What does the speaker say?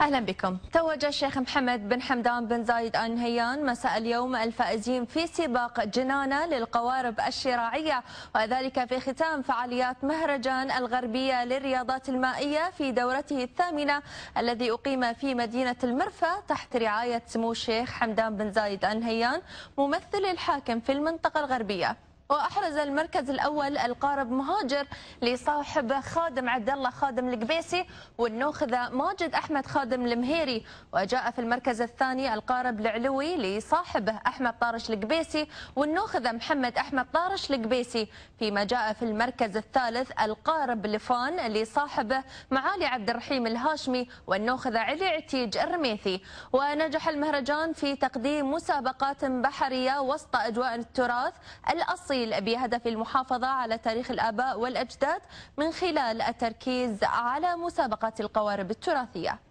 أهلا بكم توج الشيخ محمد بن حمدان بن زايد آل نهيان مساء اليوم الفائزين في سباق جنانة للقوارب الشراعية وذلك في ختام فعاليات مهرجان الغربية للرياضات المائية في دورته الثامنة الذي أقيم في مدينة المرفأ تحت رعاية سمو الشيخ حمدان بن زايد آل نهيان ممثل الحاكم في المنطقة الغربية وأحرز المركز الأول القارب مهاجر لصاحب خادم عبد الله خادم القبيسي والنوخذة ماجد أحمد خادم المهيري وجاء في المركز الثاني القارب العلوي لصاحبه أحمد طارش القبيسي والنوخذة محمد أحمد طارش القبيسي فيما جاء في المركز الثالث القارب لفان لصاحبه معالي عبد الرحيم الهاشمي والنوخذة علي عتيج الرميثي ونجح المهرجان في تقديم مسابقات بحرية وسط أجواء التراث الأصيل التفصيل بهدف المحافظة على تاريخ الآباء والأجداد من خلال التركيز على مسابقة القوارب التراثية